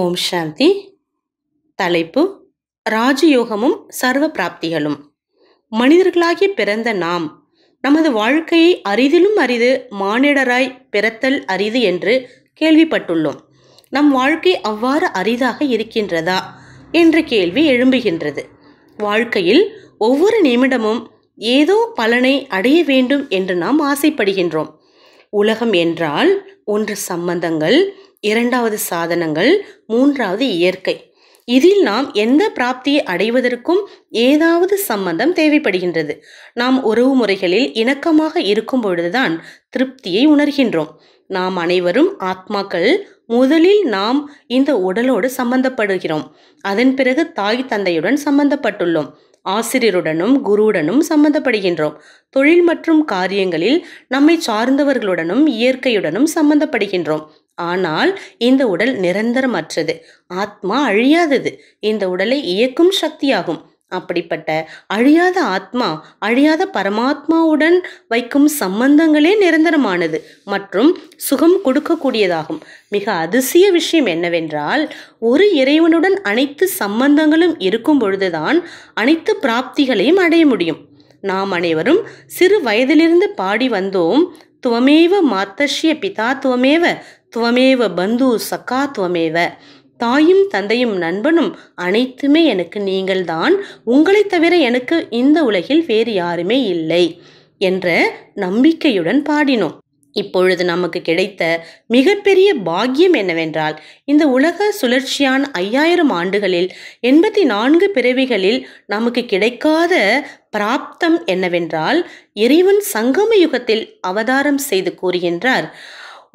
ஓம் சாந்தி தலைப்பு ராஜயோகமும் சர்வ பிராப்திகளும் மனிதர்களாகி பிறந்த நாம் நமது வாழ்க்கையை அரிதிலும் அரிது மானிடராய் பிறத்தல் அரிது என்று கேள்விப்பட்டுள்ளோம் நம் வாழ்க்கை அவ்வாறு அரிதாக இருக்கின்றதா என்ற கேள்வி எழும்புகின்றது வாழ்க்கையில் ஒவ்வொரு நிமிடமும் ஏதோ பலனை அடைய வேண்டும் என்று நாம் ஆசைப்படுகின்றோம் உலகம் என்றால் ஒன்று சம்பந்தங்கள் இரண்டாவது சாதனங்கள் மூன்றாவது இயற்கை இதில் நாம் எந்த பிராப்தியை அடைவதற்கும் ஏதாவது சம்பந்தம் தேவைப்படுகின்றது நாம் உறவு முறைகளில் இணக்கமாக இருக்கும் பொழுதுதான் திருப்தியை உணர்கின்றோம் நாம் அனைவரும் ஆத்மாக்கள் முதலில் நாம் இந்த உடலோடு சம்பந்தப்படுகிறோம் அதன் பிறகு தாய் தந்தையுடன் சம்பந்தப்பட்டுள்ளோம் ஆசிரியருடனும் குருவுடனும் சம்பந்தப்படுகின்றோம் தொழில் மற்றும் காரியங்களில் நம்மை சார்ந்தவர்களுடனும் இயற்கையுடனும் சம்பந்தப்படுகின்றோம் ஆனால் இந்த உடல் நிரந்தரமற்றது ஆத்மா அழியாதது இந்த உடலை இயக்கும் சக்தியாகும் அப்படிப்பட்ட அழியாத ஆத்மா அழியாத பரமாத்மாவுடன் வைக்கும் சம்பந்தங்களே நிரந்தரமானது மற்றும் சுகம் கொடுக்கக்கூடியதாகும் மிக அதிசய விஷயம் என்னவென்றால் ஒரு இறைவனுடன் அனைத்து சம்பந்தங்களும் இருக்கும் பொழுதுதான் அனைத்து பிராப்திகளையும் அடைய முடியும் நாம் அனைவரும் சிறு வயதிலிருந்து பாடி வந்தோம் துவமேவ மாத்தஷ்ய பிதா துவமேவ துவமேவ பந்து சக்கா துவமேவ தாயும் தந்தையும் நண்பனும் அனைத்துமே எனக்கு நீங்கள்தான் உங்களை தவிர எனக்கு இந்த உலகில் வேறு யாருமே இல்லை என்ற நம்பிக்கையுடன் பாடினோம் இப்பொழுது நமக்கு கிடைத்த மிகப்பெரிய பாக்கியம் என்னவென்றால் இந்த உலக சுழற்சியான ஐயாயிரம் ஆண்டுகளில் எண்பத்தி நான்கு பிறவிகளில் நமக்கு கிடைக்காத பிராப்தம் என்னவென்றால் இறைவன் சங்கம யுகத்தில் அவதாரம் செய்து கூறுகின்றார்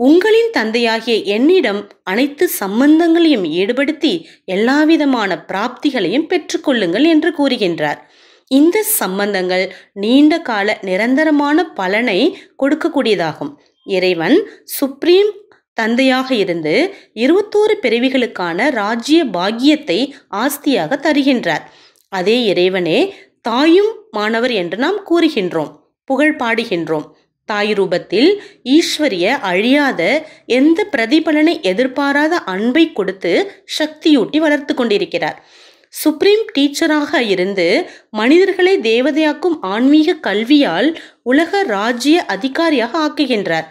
உங்களின் தந்தையாகிய என்னிடம் அனைத்து சம்பந்தங்களையும் ஈடுபடுத்தி எல்லாவிதமான பிராப்திகளையும் பெற்றுக்கொள்ளுங்கள் என்று கூறுகின்றார் இந்த சம்பந்தங்கள் நீண்ட கால நிரந்தரமான பலனை கொடுக்கக்கூடியதாகும் இறைவன் சுப்ரீம் தந்தையாக இருந்து இருபத்தோரு பிறவிகளுக்கான ராஜ்ய பாக்கியத்தை ஆஸ்தியாக தருகின்றார் அதே இறைவனே தாயும் மாணவர் என்று நாம் கூறுகின்றோம் புகழ் பாடுகின்றோம் தாய் ரூபத்தில் ஈஸ்வரிய அழியாத எந்த பிரதிபலனை எதிர்பாராத அன்பை கொடுத்து சக்தியூட்டி வளர்த்து கொண்டிருக்கிறார் சுப்ரீம் டீச்சராக இருந்து மனிதர்களை தேவதையாக்கும் ஆன்மீக கல்வியால் உலக ராஜ்ய அதிகாரியாக ஆக்குகின்றார்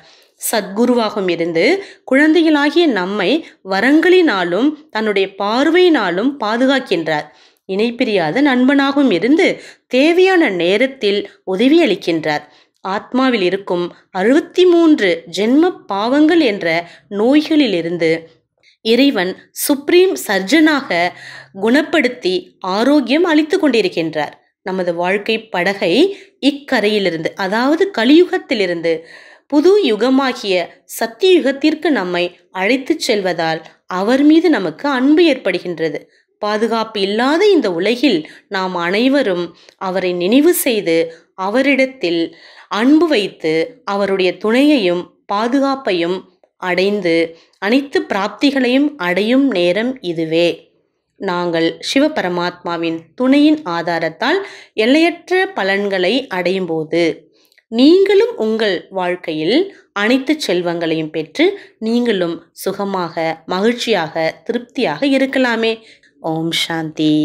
சத்குருவாகவும் இருந்து குழந்தைகளாகிய நம்மை வரங்களினாலும் தன்னுடைய பார்வையினாலும் பாதுகாக்கின்றார் இணைப்பிரியாத நண்பனாகவும் இருந்து தேவையான நேரத்தில் உதவியளிக்கின்றார் ஆத்மாவில் இருக்கும் அறுபத்தி மூன்று ஜென்ம பாவங்கள் என்ற நோய்களிலிருந்து இறைவன் சுப்ரீம் சர்ஜனாக குணப்படுத்தி ஆரோக்கியம் அளித்து கொண்டிருக்கின்றார் நமது வாழ்க்கை படகை இக்கரையிலிருந்து அதாவது கலியுகத்திலிருந்து புது யுகமாகிய சத்தியுகத்திற்கு நம்மை அழைத்துச் செல்வதால் அவர் மீது நமக்கு அன்பு ஏற்படுகின்றது பாதுகாப்பு இல்லாத இந்த உலகில் நாம் அனைவரும் அவரை நினைவு செய்து அவரிடத்தில் அன்பு வைத்து அவருடைய துணையையும் பாதுகாப்பையும் அடைந்து அனைத்து பிராப்திகளையும் அடையும் நேரம் இதுவே நாங்கள் சிவபரமாத்மாவின் துணையின் ஆதாரத்தால் எல்லையற்ற பலன்களை அடையும் போது நீங்களும் உங்கள் வாழ்க்கையில் அனைத்து செல்வங்களையும் பெற்று நீங்களும் சுகமாக மகிழ்ச்சியாக திருப்தியாக இருக்கலாமே ஓம் சாந்தி